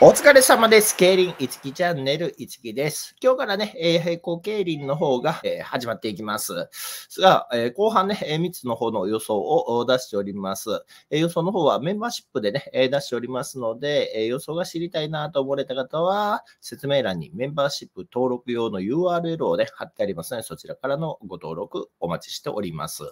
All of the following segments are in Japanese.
お疲れ様です。競輪、いつきチャンネル、いつきです。今日からね、え平行競輪の方が、え始まっていきます。が、え後半ね、え3つの方の予想を出しております。え予想の方はメンバーシップでね、え出しておりますので、え予想が知りたいなと思われた方は、説明欄にメンバーシップ登録用の URL をね、貼ってありますの、ね、で、そちらからのご登録お待ちしております。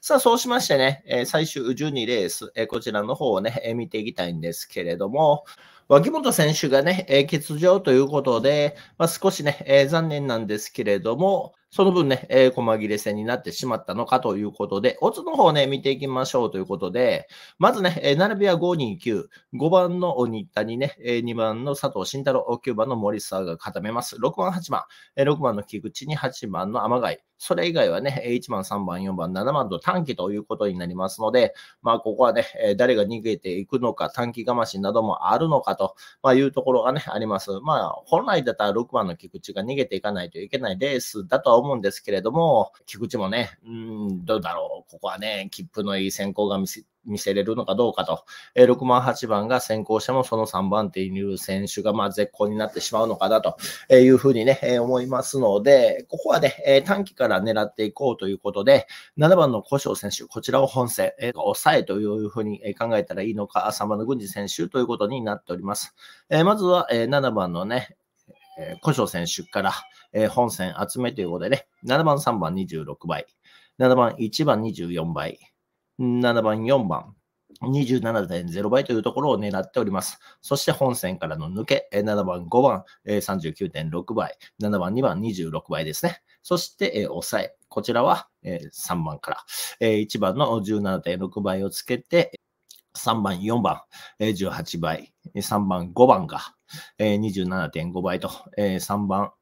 さあ、そうしましてね、え最終12レース、えこちらの方をね、え見ていきたいんですけれども、脇本選手がね、欠場ということで、まあ、少しね、残念なんですけれども、その分ね、えー、細切れ戦になってしまったのかということで、オツの方ね、見ていきましょうということで、まずね、えー、並びは529、5番の鬼田にね、えー、2番の佐藤慎太郎、9番の森沢が固めます。6番、8番、えー、6番の菊池に8番の天貝。それ以外はね、1番、3番、4番、7番と短期ということになりますので、まあ、ここはね、誰が逃げていくのか、短期がましなどもあるのかと、まいうところがね、あります。まあ、本来だったら6番の菊池が逃げていかないといけないレースだとは思うんですけれども、菊池もね、うん、どうだろう、ここはね、切符のいい先行が見せ見せれるのかどうかと、え6番、8番が先行してもその3番手にいる選手がまあ絶好になってしまうのかなというふうにね、え思いますので、ここはね、え短期から狙っていこうということで、7番の古性選手、こちらを本戦、え抑えというふうに考えたらいいのか、3番の郡司選手ということになっております。えまずは、え7番のね、古性選手から、えー、本戦集めということでね、7番、3番26倍、7番、1番24倍、7番、4番、27.0倍というところを狙っております。そして本線からの抜け、7番、5番、39.6倍、7番、2番、26倍ですね。そして、抑え。こちらは3番から。1番の17.6倍をつけて、3番、4番、18倍、3番、5番が27.5倍と、3番、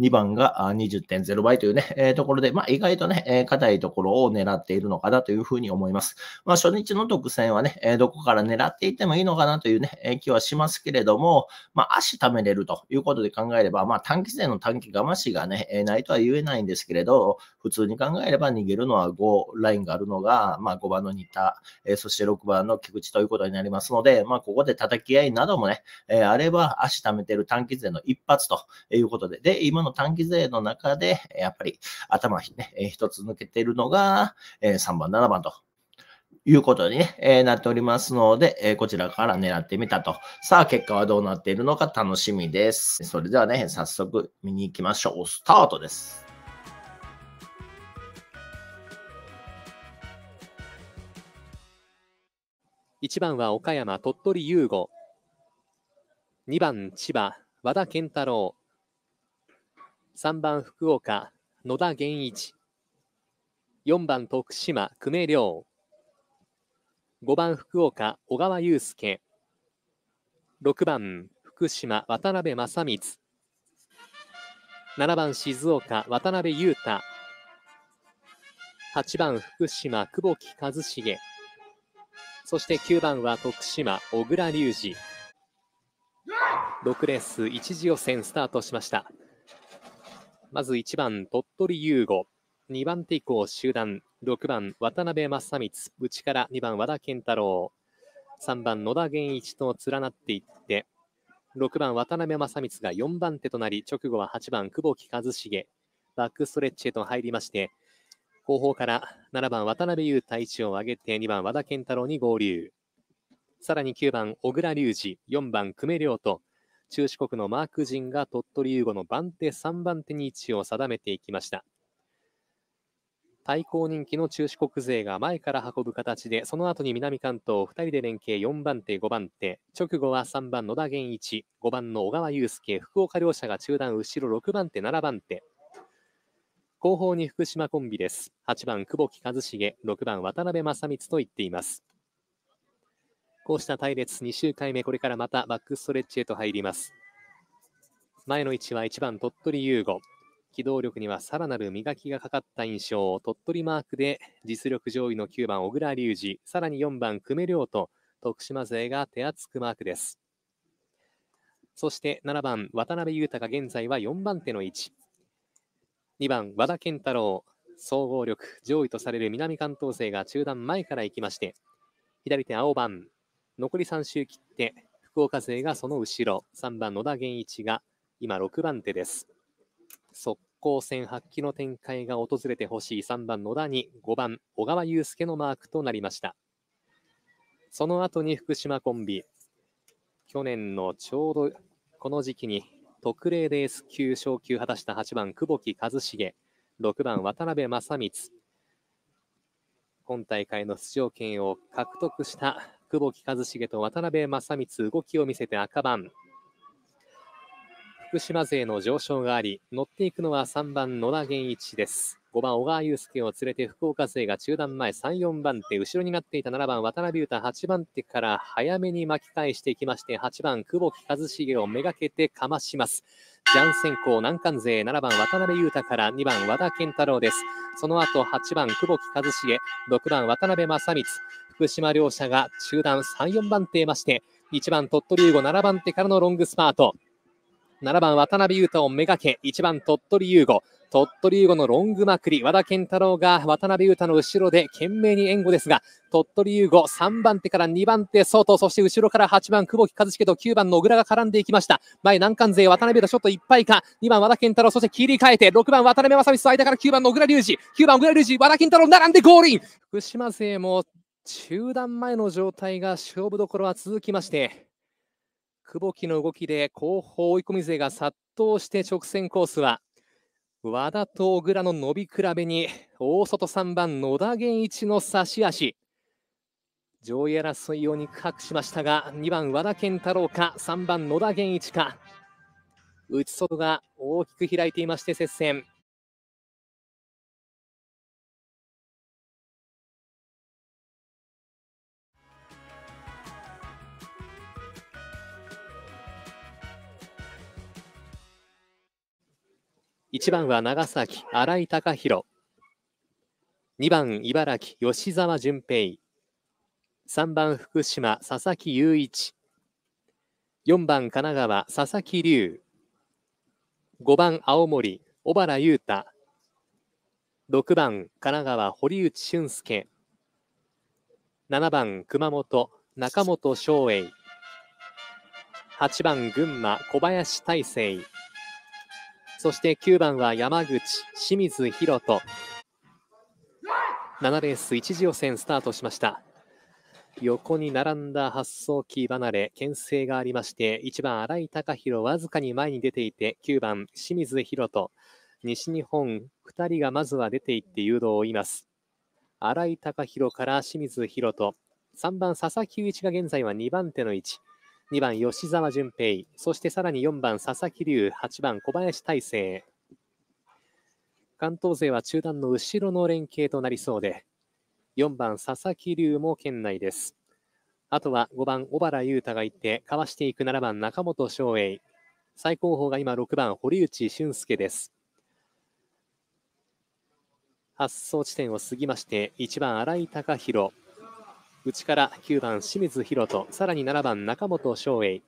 2番が20.0倍というね、えー、ところで、まあ、意外とね、えー、硬いところを狙っているのかなというふうに思います。まあ、初日の特選はね、えー、どこから狙っていてもいいのかなというね、え気はしますけれども、まあ、足貯めれるということで考えれば、まあ、短期勢の短期がましがね、えないとは言えないんですけれど、普通に考えれば逃げるのは5ラインがあるのが、まあ、5番の新田、えそして6番の菊池ということになりますので、まあ、ここで叩き合いなどもね、えあれば足貯めてる短期勢の一発ということで、で、今のの短期税の中で、やっぱり頭ね、一つ抜けているのが、3番、7番ということに、ねえー、なっておりますので、えー、こちらから狙ってみたと。さあ、結果はどうなっているのか楽しみです。それではね、早速見に行きましょう。スタートです。1番は岡山、鳥取優吾。2番、千葉、和田健太郎。3番福岡、野田源一。4番徳島、久米亮。5番福岡、小川雄介。6番福島、渡辺正光。7番静岡、渡辺裕太。8番福島、久保木一重。そして9番は徳島、小倉隆二。6レース1次予選スタートしました。まず1番、鳥取優吾。2番手以降、集団。6番、渡辺正光。内から2番、和田健太郎。3番、野田源一と連なっていって、6番、渡辺正光が4番手となり、直後は8番、久保木一重。バックストレッチへと入りまして、後方から7番、渡辺優太一を上げて、2番、和田健太郎に合流。さらに9番、小倉隆二、4番、久米亮と、中四国のマーク陣が鳥取優吾の番手3番手に位置を定めていきました。対抗人気の中四国勢が前から運ぶ形で、その後に南関東2人で連携4番手、5番手、直後は3番野田源一、5番の小川雄介、福岡両者が中断後ろ6番手、7番手。後方に福島コンビです。8番久保木一茂6番渡辺正光と言っています。こうした隊列2周回目、これからまたバックストレッチへと入ります。前の位置は1番、鳥取優吾。機動力にはさらなる磨きがかかった印象。鳥取マークで実力上位の9番、小倉隆二。さらに4番、久米亮と徳島勢が手厚くマークです。そして7番、渡辺裕太が現在は4番手の位置。2番、和田健太郎。総合力上位とされる南関東勢が中段前から行きまして、左手青番、残り3周切って、福岡勢がその後ろ、3番野田源一が今6番手です。速攻戦発揮の展開が訪れてほしい3番野田に5番小川祐介のマークとなりました。その後に福島コンビ、去年のちょうどこの時期に特例レース級昇級果たした8番久保木一茂、6番渡辺正光、今大会の出場権を獲得した久保木一茂と渡辺正光動きを見せて赤番福島勢の上昇があり、乗っていくのは3番野田源一です。5番小川祐介を連れて福岡勢が中断前3、4番手、後ろになっていた7番渡辺裕太、8番手から早めに巻き返していきまして、8番久保木一茂をめがけてかまします。ジャン先行難関勢7番渡辺裕太から2番和田健太郎です。その後8番久保木一茂、6番渡辺正光、福島両者が中断3、4番手まして、1番鳥取優吾7番手からのロングスパート。7番渡辺裕太をめがけ、1番鳥取優吾。鳥取優吾のロングまくり、和田健太郎が渡辺裕太の後ろで懸命に援護ですが、鳥取優吾、3番手から2番手、相当、そして後ろから8番、久保木和樹と9番野倉が絡んでいきました。前、難関勢、渡辺裕太、ショットいっぱいか、2番、和田健太郎、そして切り替えて、6番、渡辺正光、間から9番野倉隆二、9番、小倉隆二、和田健太郎、並んでゴールイン福島勢も中断前の状態が勝負どころは続きまして、久保木の動きで後方追い込み勢が殺到して直線コースは和田と小倉の伸び比べに大外3番野田源一の差し足上位争いを肉薄しましたが2番和田健太郎か3番野田源一か内外が大きく開いていまして接戦。1番は長崎、新井貴弘。2番、茨城、吉沢淳平。3番、福島、佐々木雄一。4番、神奈川、佐々木龍。5番、青森、小原雄太。6番、神奈川、堀内俊介。7番、熊本、中本翔英。8番、群馬、小林大成。そして9番は山口、清水宏斗。7レース1次予選スタートしました。横に並んだ発送機離れ、牽制がありまして、1番、新井貴弘、わずかに前に出ていて、9番、清水宏斗、西日本、2人がまずは出ていって誘導をいます。新井貴弘から清水宏と3番、佐々木雄一が現在は2番手の位置。2番吉澤淳平、そしてさらに4番佐々木隆、8番小林大成。関東勢は中団の後ろの連携となりそうで、4番佐々木隆も圏内です。あとは5番小原優太がいて、かわしていく7番中本翔英。最高峰が今6番堀内俊介です。発走地点を過ぎまして、1番新井貴弘、内から9番清水宏斗、さらに7番中本翔英、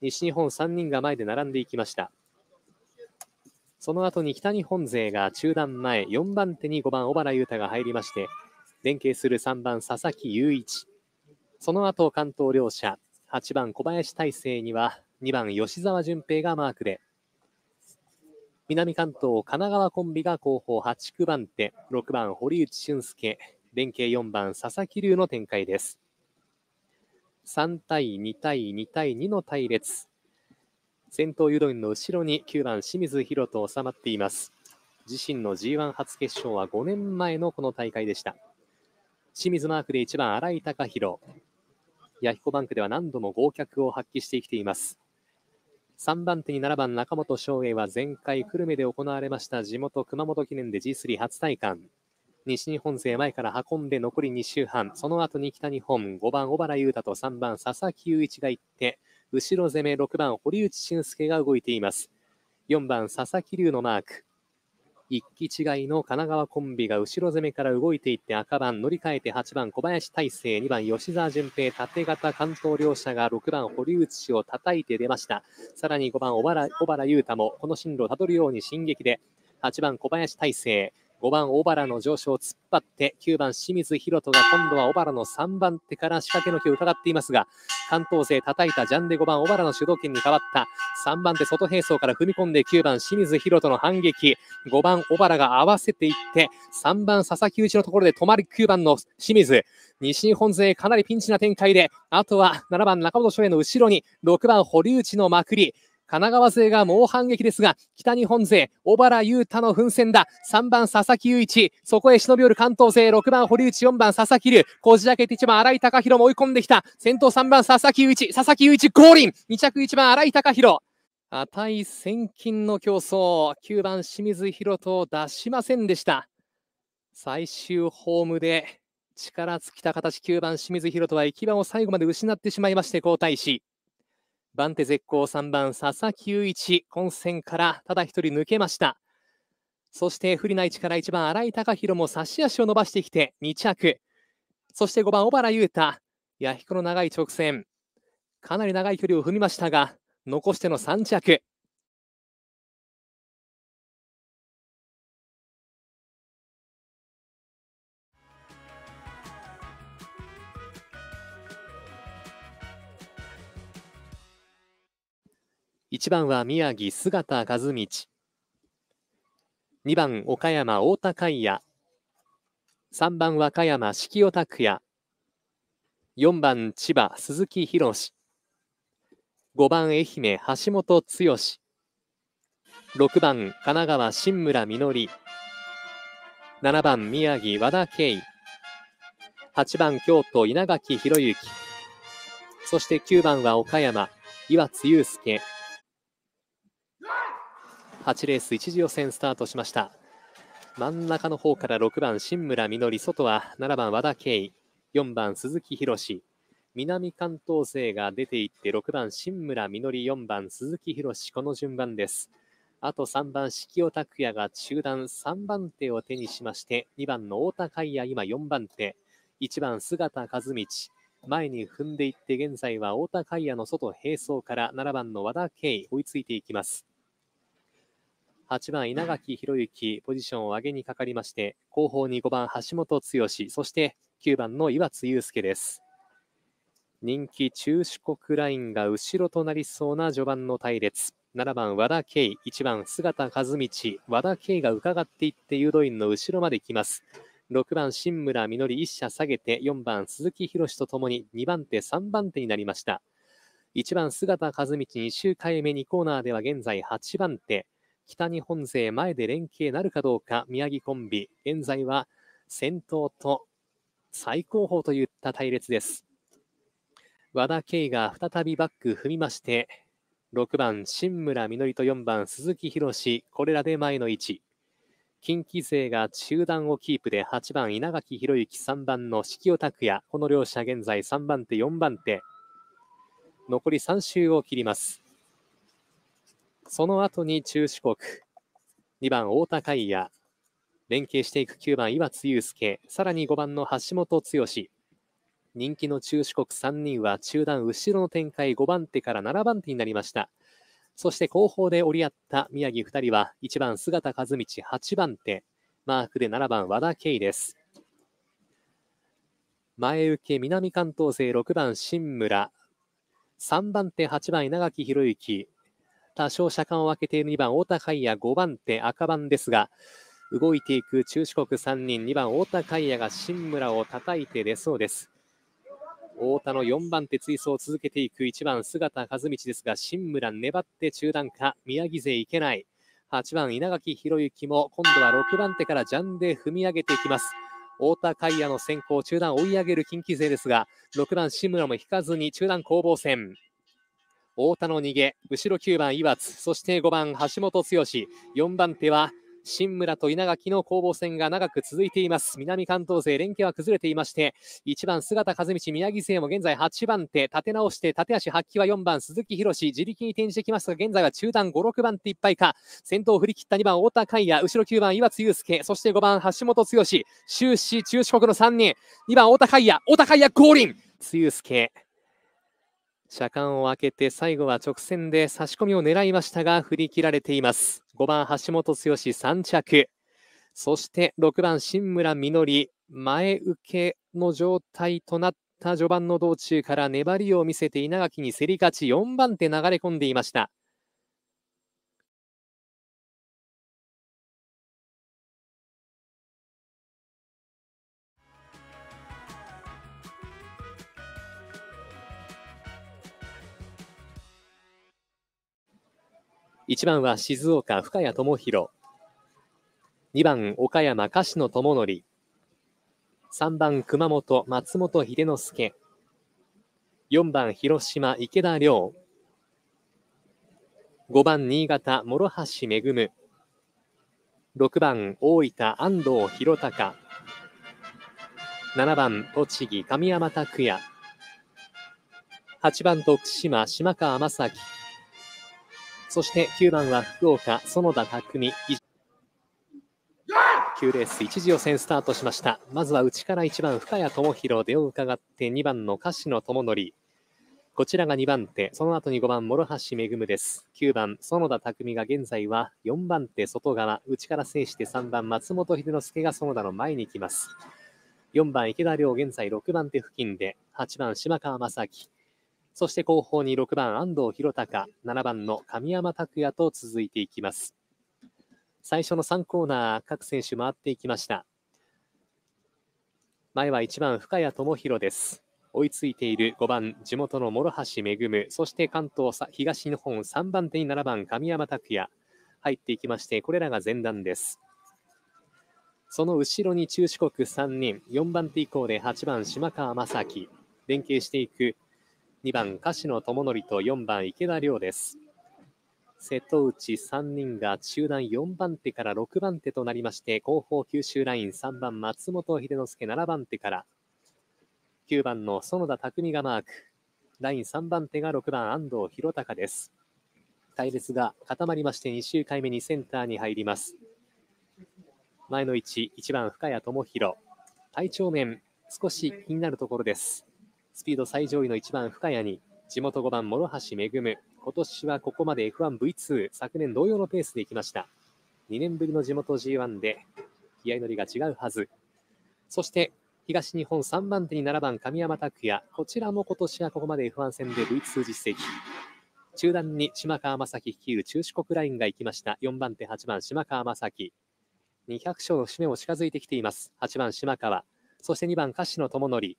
西日本3人が前で並んでいきました。その後に北日本勢が中段前、4番手に5番小原優太が入りまして、連携する3番佐々木雄一、その後関東両者、8番小林大成には2番吉澤淳平がマークで、南関東神奈川コンビが後方8、区番手、6番堀内俊介、連携4番、佐々木龍の展開です。3対2対2対2の対列。先頭誘導員の後ろに9番清水宏と収まっています。自身の G1 初決勝は5年前のこの大会でした。清水マークで1番、新井貴弘。ヤヒコバンクでは何度も合脚を発揮してきています。3番手に7番、中本翔英は前回久留米で行われました地元熊本記念で G3 初体感。西日本勢前から運んで残り2周半、その後に北日本、5番小原優太と3番佐々木雄一が行って、後ろ攻め6番堀内俊介が動いています。4番佐々木龍のマーク。一騎違いの神奈川コンビが後ろ攻めから動いていって赤番乗り換えて8番小林大成2番吉澤純平縦型関東両者が6番堀内を叩いて出ましたさらに5番小原小原優太もこの進路をたどるように進撃で8番小林大成5番、小原の上昇を突っ張って、9番、清水宏人が今度は小原の3番手から仕掛けの日を伺っていますが、関東勢叩いたジャンで5番、小原の主導権に変わった、3番手、外並走から踏み込んで、9番、清水宏人の反撃、5番、小原が合わせていって、3番、佐々木内のところで止まり9番の清水、西日本勢かなりピンチな展開で、あとは7番、中本翔への後ろに、6番、堀内のまくり、神奈川勢が猛反撃ですが、北日本勢、小原優太の奮戦だ。3番、佐々木雄一。そこへ忍び寄る関東勢、6番、堀内、4番、佐々木流。こじ開けて1番、荒井隆弘も追い込んできた。先頭3番、佐々木雄一。佐々木雄一、降臨 !2 着1番、荒井隆弘。値千金の競争。9番、清水宏とを出しませんでした。最終ホームで力尽きた形、9番、清水宏とは行き場を最後まで失ってしまいまして、交代し。番手絶好3番佐々木雄一混戦からただ一人抜けましたそして不利な位置から1番新井貴弘も差し足を伸ばしてきて2着そして5番小原優太弥彦の長い直線かなり長い距離を踏みましたが残しての3着1番は宮城姿和道2番岡山太田海也3番和歌山四季拓也4番千葉鈴木宏5番愛媛橋本剛6番神奈川新村実7番宮城和田圭8番京都稲垣宏之そして9番は岡山岩津祐介8レース1次予選スタートしました真ん中の方から6番新村みのり外は7番和田圭4番鈴木宏南関東勢が出ていって6番新村みのり4番鈴木宏この順番ですあと3番四季尾拓也が中段3番手を手にしまして2番の太田海也今4番手1番姿和道前に踏んでいって現在は太田海也の外並走から7番の和田圭追いついていきます8番稲垣博之、ポジションを上げにかかりまして、後方に5番橋本剛、そして9番の岩津祐介です。人気中四国ラインが後ろとなりそうな序盤の隊列。7番和田圭、1番姿和道、和田圭が伺っていって誘導員の後ろまで来ます。6番新村実1社下げて4番鈴木宏とともに2番手3番手になりました1番姿和道2周回目2コーナーでは現在8番手北日本勢前で連携なるかどうか宮城コンビ現在は先頭と最高峰といった隊列です和田圭が再びバック踏みまして6番新村実と4番鈴木宏これらで前の位置近畿勢が中段をキープで8番稲垣博之3番の四季拓也この両者現在3番手4番手残り3周を切りますその後に中四国、2番太田海也、連携していく9番岩津祐介、さらに5番の橋本剛。人気の中四国3人は中段後ろの展開5番手から7番手になりました。そして後方で折り合った宮城2人は1番姿和道8番手、マークで7番和田圭です。前受け南関東勢6番新村、3番手8番稲垣博之、多少車間を空けている2番、太田海也、5番手、赤番ですが、動いていく中四国3人、2番、太田海也が新村を叩いて出そうです。太田の4番手追走を続けていく1番、姿和道ですが、新村粘って中段か、宮城勢いけない。8番、稲垣博之も今度は6番手からジャンで踏み上げていきます。太田海也の先行、中段追い上げる近畿勢ですが、6番、志村も引かずに中段攻防戦。太田の逃げ、後ろ9番岩津、そして5番橋本剛、4番手は新村と稲垣の攻防戦が長く続いています。南関東勢、連携は崩れていまして、1番、姿和道、宮城勢も現在8番手、立て直して、立足発揮は4番、鈴木宏、自力に転じてきますが、現在は中段5、6番手いっぱいか、先頭を振り切った2番、太田海也、後ろ9番、岩津祐介、そして5番、橋本剛、終始、中四国の3人、2番、太田海也、太田海也、降臨、剛介。車間を空けて最後は直線で差し込みを狙いましたが振り切られています5番橋本剛3着そして6番新村実前受けの状態となった序盤の道中から粘りを見せて稲垣に競り勝ち4番手流れ込んでいました1番は静岡、深谷智弘。2番、岡山、鹿野智則。3番、熊本、松本秀之助。4番、広島、池田亮。5番、新潟、諸橋恵。6番、大分、安藤弘隆。7番、栃木、神山拓也。8番、徳島、島川正樹。そして9番は福岡、園田匠。9レース1次予選スタートしました。まずは内から1番、深谷智弘、出を伺って2番の鹿野智則。こちらが2番手、その後に5番、諸橋恵です。9番、園田匠が現在は4番手、外側、内から制して3番、松本秀之助が園田の前に来ます。4番、池田亮、現在6番手付近で、8番、島川正樹。そして後方に6番安藤弘隆、7番の神山拓也と続いていきます。最初の3コーナー、各選手回っていきました。前は1番深谷智弘です。追いついている5番、地元の諸橋恵、そして関東さ東日本3番手に7番、神山拓也、入っていきまして、これらが前段です。その後ろに中四国3人、4番手以降で8番、島川正樹、連携していく2番、樫野智則と4番、池田亮です。瀬戸内3人が中段4番手から6番手となりまして、後方九州ライン3番、松本秀之助7番手から、9番の園田匠がマーク、ライン3番手が6番、安藤弘隆です。隊列が固まりまして、2周回目にセンターに入ります。前の位置、1番、深谷智弘。体調面、少し気になるところです。スピード最上位の1番深谷に、地元5番諸橋恵夢、今年はここまで F1V2、昨年同様のペースで行きました。2年ぶりの地元 G1 で気合乗りが違うはず。そして東日本3番手に7番神山拓也、こちらも今年はここまで F1 戦で V2 実績。中段に島川雅樹率いる中四国ラインが行きました。4番手、8番島川雅樹。200勝の節目も近づいてきています。8番島川。そして2番、歌手智則。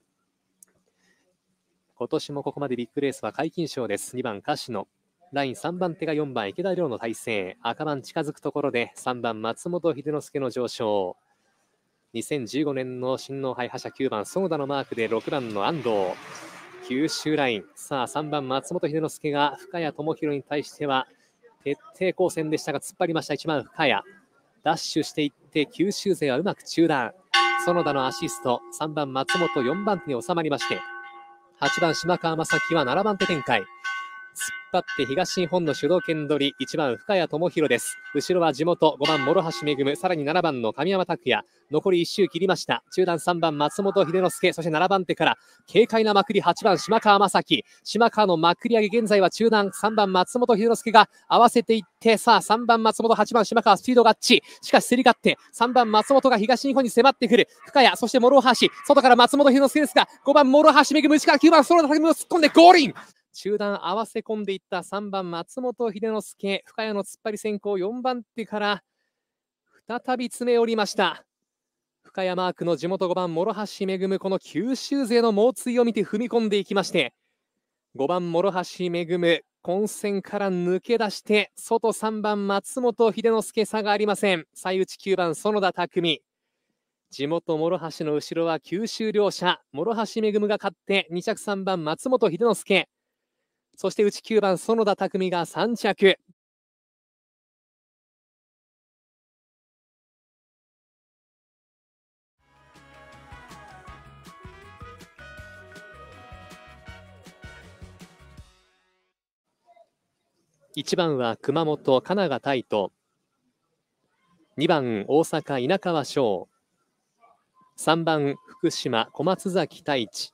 今年もここまでビッグレースは皆勤賞です。2番、カシノ。ライン3番手が4番、池田亮の体制。赤番近づくところで、3番、松本秀之助の上昇。2015年の新農杯覇者9番、園田のマークで6番の安藤。九州ライン。さあ、3番、松本秀之助が深谷智弘に対しては、徹底抗戦でしたが、突っ張りました。1番、深谷。ダッシュしていって、九州勢はうまく中断。園田のアシスト、3番、松本、4番手に収まりまして、8番島川正樹は7番手展開。張って東日本の主導権取り、1番深谷智弘です。後ろは地元5番諸橋恵、さらに7番の神山拓也、残り1周切りました。中段3番松本秀之助、そして7番手から軽快なまくり8番島川正樹、島川のまくり上げ、現在は中段3番松本秀之助が合わせていって、さあ3番松本8番島川スピード合致。しかし競り勝って3番松本が東日本に迫ってくる。深谷、そして諸橋、外から松本秀之助ですが、5番諸橋恵、内から9番ソロの匠を突っ込んでゴールイン中段合わせ込んでいった3番松本秀之助深谷の突っ張り先行4番手から再び詰め寄りました深谷マークの地元5番諸橋恵この九州勢の猛追を見て踏み込んでいきまして5番諸橋恵混戦から抜け出して外3番松本秀之助差がありません最内9番園田匠地元諸橋の後ろは九州両者諸橋恵が勝って2着3番松本秀之助そして内9番、園田拓が3着。1番は熊本、神奈川大斗。2番、大阪、稲川翔。3番、福島、小松崎太一。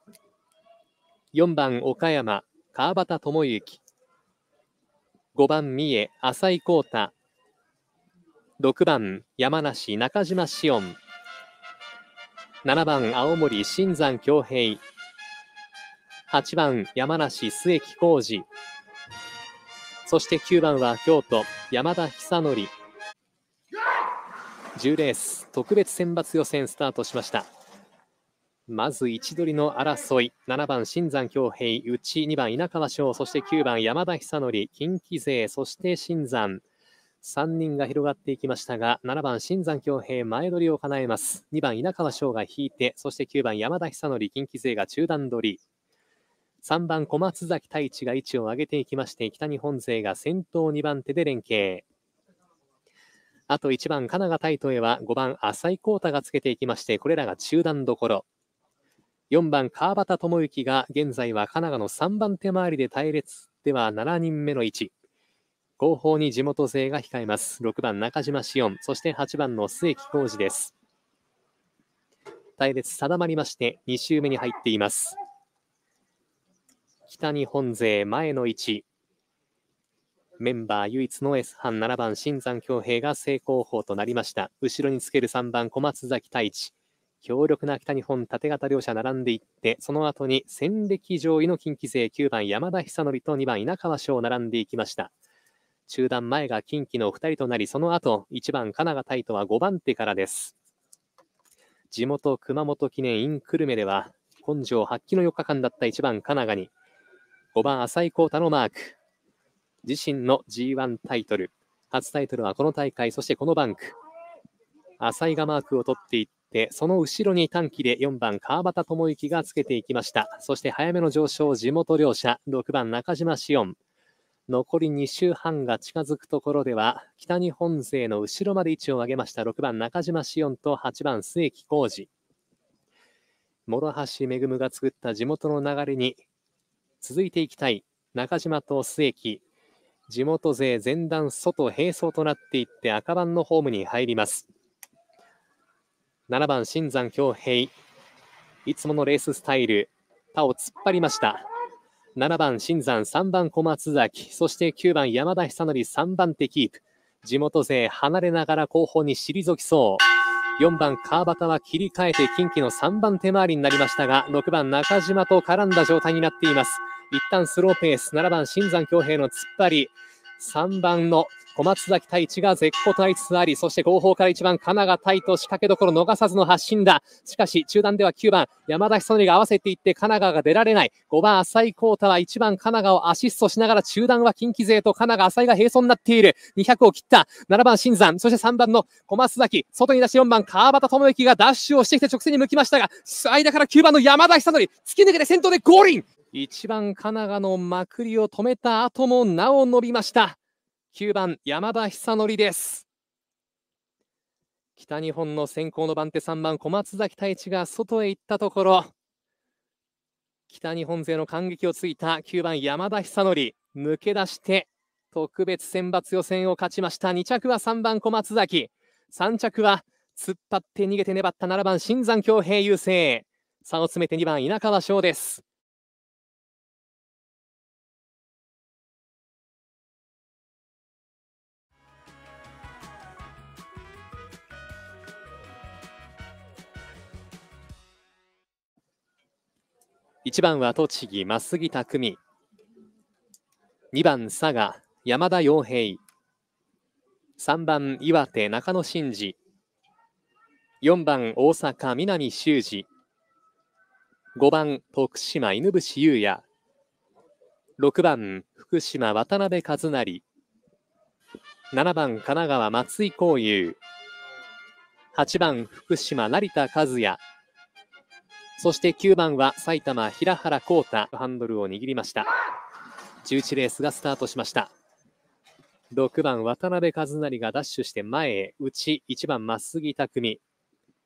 4番、岡山、川端智之5番三重浅井浩太6番山梨中島紫音7番青森新山恭平8番山梨末木浩二そして9番は京都山田久典10レース特別選抜予選スタートしました。まず位置取りの争い、7番新山恭平、内2番稲川翔、そして9番山田久典、近畿勢、そして新山。3人が広がっていきましたが、7番新山恭平、前取りを叶えます。2番稲川翔が引いて、そして9番山田久典、近畿勢が中段取り。3番小松崎太一が位置を上げていきまして、北日本勢が先頭2番手で連携。あと1番、神奈川大トへは5番、浅井康太がつけていきまして、これらが中段どころ。4番、川端智之が現在は神奈川の3番手回りで隊列では7人目の位置。後方に地元勢が控えます。6番、中島紫音、そして8番の末木浩二です。隊列定まりまして、2周目に入っています。北日本勢前の位置。メンバー唯一の S 班7番、新山恭平が正攻法となりました。後ろにつける3番、小松崎太一。強力な北日本縦型両者並んでいって、その後に戦歴上位の近畿勢9番山田久則と2番稲川翔並んでいきました。中段前が近畿の2人となり、その後1番神奈川大とは5番手からです。地元熊本記念インクルメでは根性発揮の4日間だった1番神奈川に5番浅井幸太のマーク自身の G1 タイトル初タイトルはこの大会そしてこのバンク浅井がマークを取っていって、その後ろに短期で4番川端智之がつけていきました。そして早めの上昇、地元両者、6番中島紫音。残り2周半が近づくところでは、北日本勢の後ろまで位置を上げました6番中島紫音と8番末木浩二。諸橋恵が作った地元の流れに続いていきたい中島と末木地元勢前段外並走となっていって赤番のホームに入ります7番、新山恭平。いつものレーススタイル、他を突っ張りました。7番、新山、3番、小松崎、そして9番、山田久典、3番手キープ。地元勢離れながら後方に退きそう。4番、川端は切り替えて近畿の3番手回りになりましたが、6番、中島と絡んだ状態になっています。一旦スローペース、7番、新山恭平の突っ張り、3番の小松崎太一が絶好となつつあり、そして後方から1番、金川太と仕掛けどころ逃さずの発進だ。しかし、中段では9番、山田久則が合わせていって、金川が出られない。5番、浅井幸太は1番、金川をアシストしながら、中段は近畿勢と金川、浅井が並走になっている。200を切った。7番、新山。そして3番の小松崎。外に出し四4番、川端智之がダッシュをしてきて直線に向きましたが、間から9番の山田久則、突き抜けて先頭でゴーリン神番、金のまくりを止めた後もなお伸びました。9番山田久典です北日本の先行の番手3番小松崎太一が外へ行ったところ北日本勢の感激をついた9番山田久典抜け出して特別選抜予選を勝ちました2着は3番小松崎3着は突っ張って逃げて粘った7番新山恭平優勢差を詰めて2番稲川翔です1番は栃木、増木匠。2番、佐賀、山田洋平。3番、岩手、中野真二。4番、大阪、南修二。5番、徳島、犬伏優也。6番、福島、渡辺和成。7番、神奈川、松井幸雄。8番、福島、成田和也。そして9番は埼玉平原浩太ハンドルを握りました11レースがスタートしました6番渡辺和成がダッシュして前へ内1番増木匠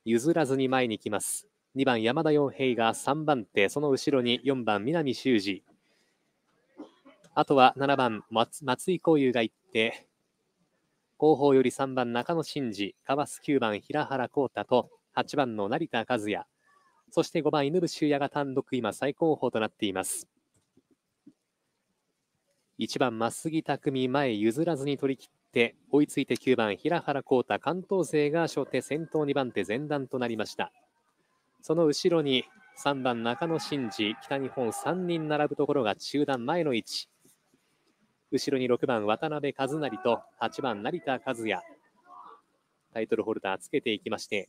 譲らずに前に来ます2番山田洋平が3番手その後ろに4番南修二あとは7番松井幸雄が行って後方より3番中野真二、カバス9番平原浩太と8番の成田和也そして5番、犬伏修也が単独、今、最高峰となっています。1番、増杉匠、前譲らずに取り切って、追いついて9番、平原浩太、関東勢が初手、先頭2番手、前段となりました。その後ろに3番、中野真二、北日本3人並ぶところが中段前の位置。後ろに6番、渡辺和成と8番、成田和也。タイトルホルダーつけていきまして、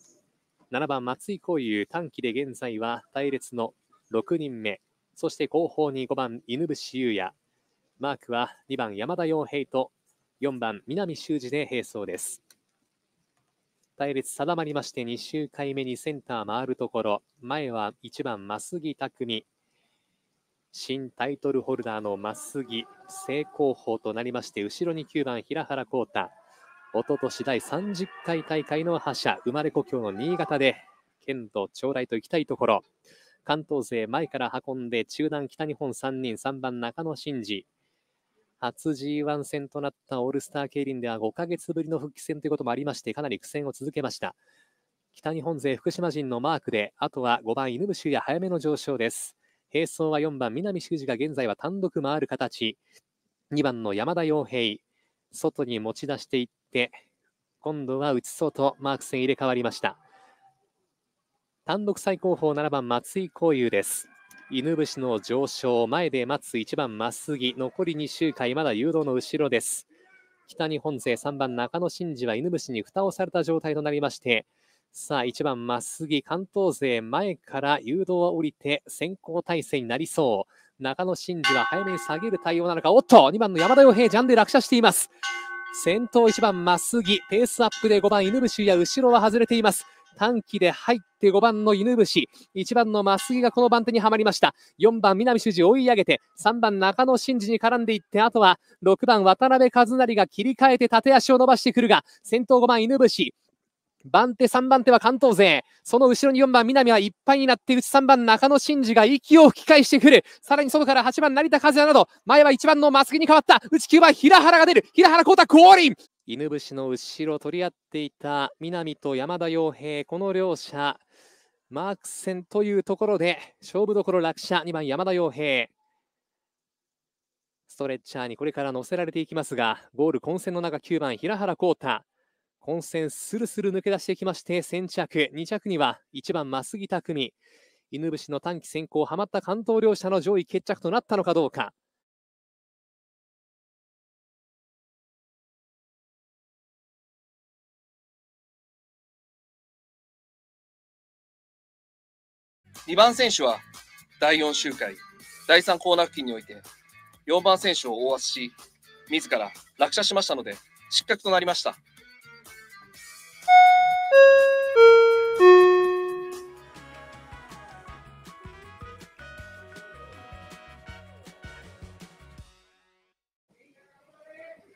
7番松井幸雄短期で現在は隊列の6人目そして後方に5番犬伏優也マークは2番山田洋平と4番南修二で並走です隊列定まりまして2周回目にセンター回るところ前は1番増木匠新タイトルホルダーの増木正攻法となりまして後ろに9番平原浩太おととし第30回大会の覇者、生まれ故郷の新潟で、剣道将来と行きたいところ、関東勢前から運んで、中段北日本3人、3番中野真二、初 G1 戦となったオールスター競輪では5ヶ月ぶりの復帰戦ということもありまして、かなり苦戦を続けました。北日本勢福島人のマークで、あとは5番犬伏や早めの上昇です。並走は4番南修二が現在は単独回る形。2番の山田洋平。外に持ち出していって、今度は内外、マーク戦入れ替わりました。単独最高峰7番、松井幸雄です。犬伏の上昇、前で待つ1番、増木、残り2周回、まだ誘導の後ろです。北日本勢3番、中野真嗣は犬伏に蓋をされた状態となりまして、さあ、1番、増木、関東勢前から誘導は降りて先行体制になりそう。中野真嗣は早めに下げる対応なのか、おっと、2番の山田洋平、ジャンで落車しています。先頭1番、真杉、ペースアップで5番、犬伏や後ろは外れています。短期で入って5番の犬伏、1番の真杉がこの番手にはまりました。4番、南修司追い上げて、3番、中野真嗣に絡んでいって、あとは6番、渡辺和成が切り替えて縦足を伸ばしてくるが、先頭5番、犬伏、番手、3番手は関東勢。その後ろに4番、南はいっぱいになって、内3番、中野真二が息を吹き返してくる。さらに外から8番、成田和也など、前は1番の松木に変わった。内9番、平原が出る。平原幸太、降臨犬伏の後ろ取り合っていた南と山田洋平、この両者、マーク戦というところで、勝負どころ落車、2番山田洋平。ストレッチャーにこれから乗せられていきますが、ゴール混戦の中9番、平原康太。混戦スルスル抜け出してきまして先着2着には1番増木匠犬伏の短期先行はまった関東両者の上位決着となったのかどうか2番選手は第4周回第3コーナー付近において4番選手を大圧し自ら落車しましたので失格となりました。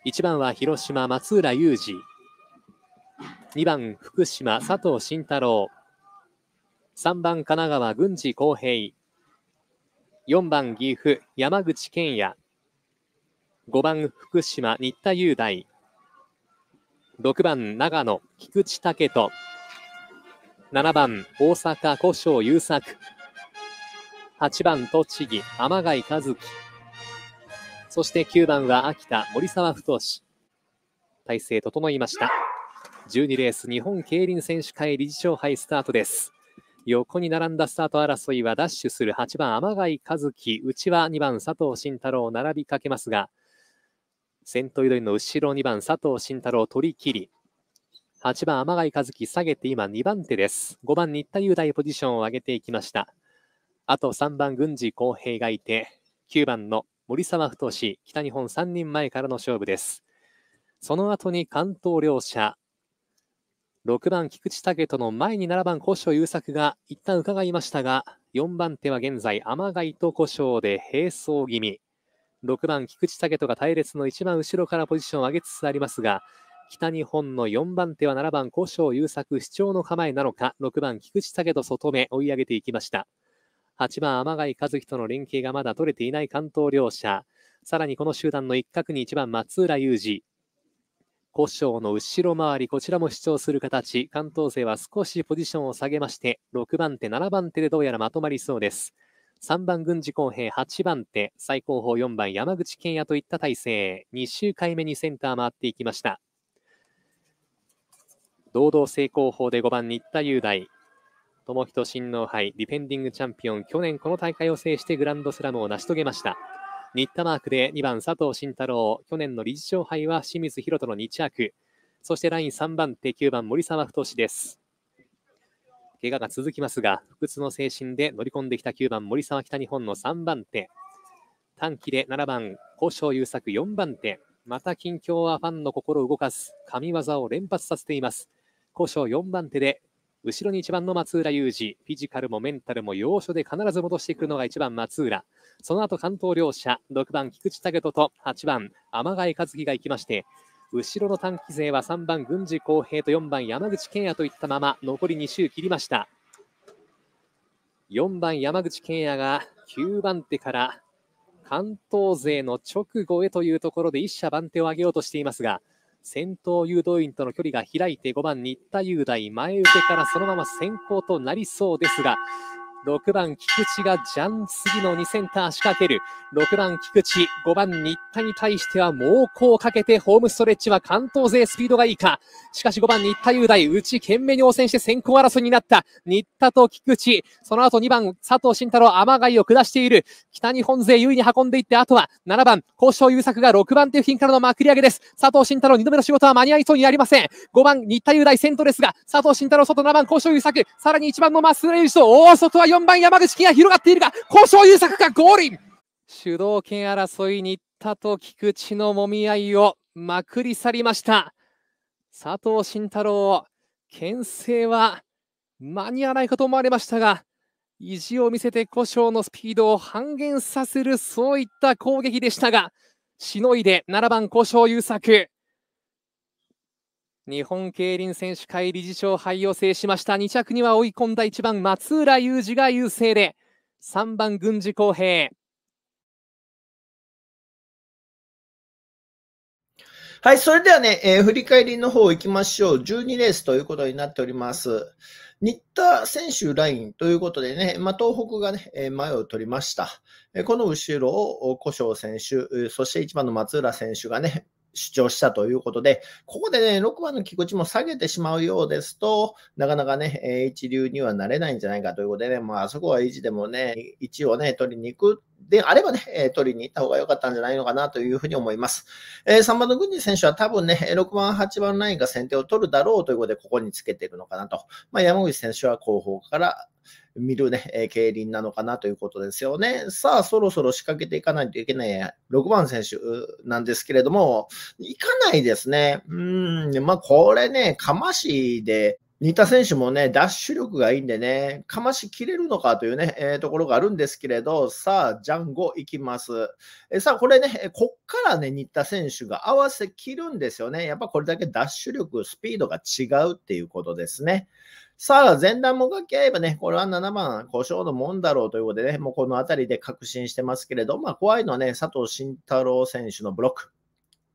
1番は広島、松浦雄二2番、福島、佐藤慎太郎。3番、神奈川、郡司康平。4番、岐阜、山口健也。5番、福島、新田雄大。6番、長野、菊池武人。7番、大阪、古生優作。8番、栃木、天貝和樹。そして9番は秋田、森沢不投手。体制整いました。12レース日本競輪選手会理事長杯スタートです。横に並んだスタート争いはダッシュする8番天貝和樹、内は2番佐藤慎太郎並びかけますが、先頭りの後ろ2番佐藤慎太郎取り切り、8番天貝和樹下げて今2番手です。5番新田雄大ポジションを上げていきました。あと3番郡司公平がいて、9番の森沢太志、北日本3人前からの勝負です。その後に関東両者、6番菊池武人の前に7番古性優作が一旦伺いましたが、4番手は現在、天貝と故障で並走気味。6番菊池武人が隊列の一番後ろからポジションを上げつつありますが、北日本の4番手は7番古性優作、主張の構えなのか、6番菊池武人外目追い上げていきました。8番天貝和樹との連携がまだ取れていない関東両者。さらにこの集団の一角に1番松浦雄二。古性の後ろ回り、こちらも主張する形。関東勢は少しポジションを下げまして、6番手、7番手でどうやらまとまりそうです。3番軍事公平、8番手、最高峰4番山口健也といった体制。2周回目にセンター回っていきました。堂々成功法で5番新田雄大友人親王杯ディフェンディングチャンピオン去年この大会を制してグランドスラムを成し遂げました新田マークで2番佐藤慎太郎去年の理事長杯は清水宏斗の2着そしてライン3番手9番森沢太です怪我が続きますが不屈の精神で乗り込んできた9番森沢北日本の3番手短期で7番交渉優作4番手また近況はファンの心を動かす神業を連発させています交渉4番手で後ろに1番の松浦雄二、フィジカルもメンタルも要所で必ず戻してくるのが1番松浦、その後関東両者、6番菊池武人と8番天貝和樹が行きまして、後ろの短期勢は3番郡司康平と4番山口健也といったまま残り2周切りました。4番山口健也が9番手から関東勢の直後へというところで一社番手を上げようとしていますが、先頭誘導員との距離が開いて5番、新田雄大前受けからそのまま先行となりそうですが、6番菊池がジャン杉野にセンター仕掛ける。6番菊池、5番新田に対しては猛攻をかけてホームストレッチは関東勢スピードがいいか。しかし5番新田雄大、内懸命に応戦して先行争いになった。新田と菊池、その後2番佐藤慎太郎、天貝を下している。北日本勢優位に運んでいって、あとは7番、交渉優作が6番手付近からのまくり上げです。佐藤慎太郎2度目の仕事は間に合いそうになりません。5番新田雄大先頭ですが、佐藤慎太郎外7番交渉優作、さらに1番のマスレイと大外は4番山口県が広がっているが、交渉優作がゴール主導権争いに行ったと菊池のもみ合いをまくり去りました。佐藤慎太郎、牽制は間に合わないかと思われましたが、意地を見せて故障のスピードを半減させる、そういった攻撃でしたが、しのいで7番故障優作。日本競輪選手会理事長杯を制しました2着には追い込んだ1番松浦雄二が優勢で3番郡司康平はい、それではね、えー、振り返りの方行きましょう。12レースということになっております。新田選手ラインということでね、まあ、東北がね、え前を取りました。えこの後ろを古性選手、そして1番の松浦選手がね、主張したということで、ここでね、6番の菊池も下げてしまうようですと、なかなかね、一流にはなれないんじゃないかということでね、まあ、そこは維持でもね、1をね、取りに行くであればね、え取りに行った方が良かったんじゃないのかなというふうに思います。え3番の郡司選手は多分ね、6番、8番ラインが先手を取るだろうということで、ここにつけているのかなと。まあ、山口選手は後方から見るね、えー、競輪なのかなということですよね。さあ、そろそろ仕掛けていかないといけない6番選手なんですけれども、いかないですね。うん、まあ、これね、かましで、新田選手もね、ダッシュ力がいいんでね、かましきれるのかというね、えー、ところがあるんですけれど、さあ、ジャンゴいきます。えさあ、これね、こっからね、新田選手が合わせきるんですよね。やっぱこれだけダッシュ力、スピードが違うっていうことですね。さあ、前段もがき合えばね、これは7番、故障のもんだろうということでね、もうこの辺りで確信してますけれど、まあ、怖いのはね、佐藤慎太郎選手のブロック。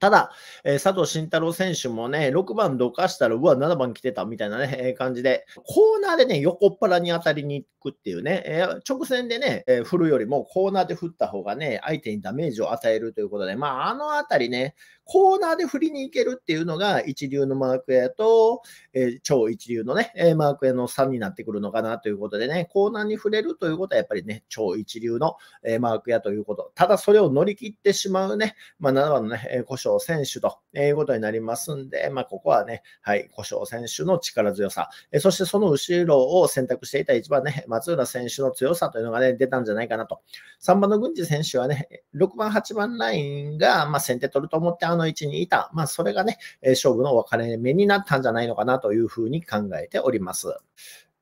ただ、えー、佐藤慎太郎選手もね、6番どかしたら、うわ、7番来てたみたいなね、えー、感じで、コーナーでね、横っ腹に当たりに行くっていうね、えー、直線でね、え振るよりもコーナーで振った方がね、相手にダメージを与えるということで、まあ、あのあたりね、コーナーで振りに行けるっていうのが一流のマーク屋と、えー、超一流のね、えマーク屋の差になってくるのかなということでね、コーナーに触れるということはやっぱりね、超一流の、えマーク屋ということ。ただそれを乗り切ってしまうね、まあ、7番のね、え古性選手ということになりますんで、まあ、ここはね、はい、古性選手の力強さ、えそしてその後ろを選択していた1番ね、松浦選手の強さというのがね、出たんじゃないかなと。3番の郡司選手はね、6番、8番ラインが、まあ、先手取ると思ってーの位置にいた。まあ、それがね、勝負の分かれ目になったんじゃないのかなというふうに考えております。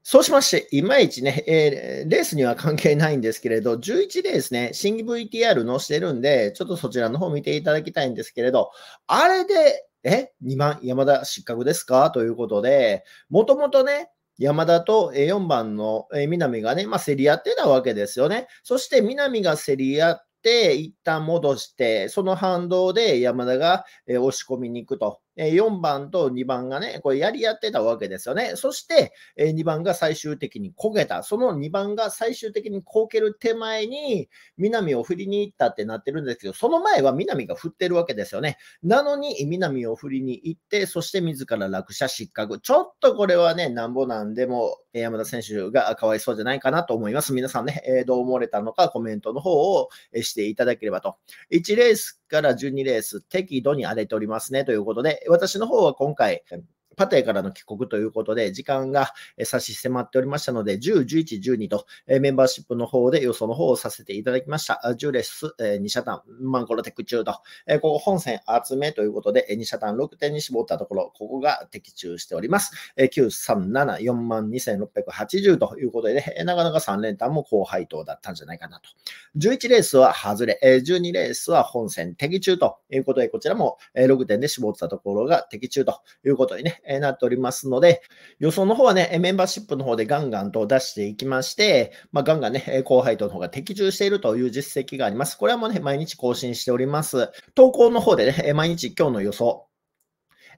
そうしまして、いまいちね、えー、レースには関係ないんですけれど、11レースね、新 VTR 載してるんで、ちょっとそちらの方見ていただきたいんですけれど、あれで、え、2番山田失格ですかということで、もともとね、山田と4番の南がね、まあ、競り合ってたわけですよね。そして南が競り合っ、一旦戻して、その反動で山田が、押し込みに行くと4番と2番がね、これやり合ってたわけですよね。そして、2番が最終的に焦げた。その2番が最終的にこける手前に、南を振りに行ったってなってるんですけど、その前は南が振ってるわけですよね。なのに、南を振りに行って、そして自ら落車失格。ちょっとこれはね、なんぼなんでも、山田選手がかわいそうじゃないかなと思います。皆さんね、どう思われたのかコメントの方をしていただければと。1レースから12レース適度に荒れておりますねということで、私の方は今回、パテからの帰国ということで、時間が差し迫っておりましたので、10、11、12と、メンバーシップの方で予想の方をさせていただきました。10レース、2社単、マンコロテック中と、ここ本線集めということで、2社単6点に絞ったところ、ここが的中しております。937、42,680ということで、ね、なかなか3連単も高配当だったんじゃないかなと。11レースは外れ、12レースは本線的中ということで、こちらも6点で絞ったところが的中ということでね、えなっておりますので、予想の方はね、メンバーシップの方でガンガンと出していきまして、まあ、ガンガンね、後輩との方が的中しているという実績があります。これはもうね、毎日更新しております。投稿の方でね、毎日今日の予想、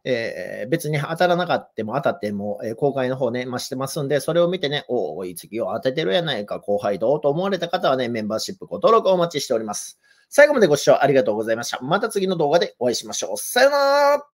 えー、別に当たらなかったも当たっても、えー、公開の方ね、増してますんで、それを見てね、おお、い次を当ててるやないか、後輩どうと思われた方はね、メンバーシップご登録お待ちしております。最後までご視聴ありがとうございました。また次の動画でお会いしましょう。さよなら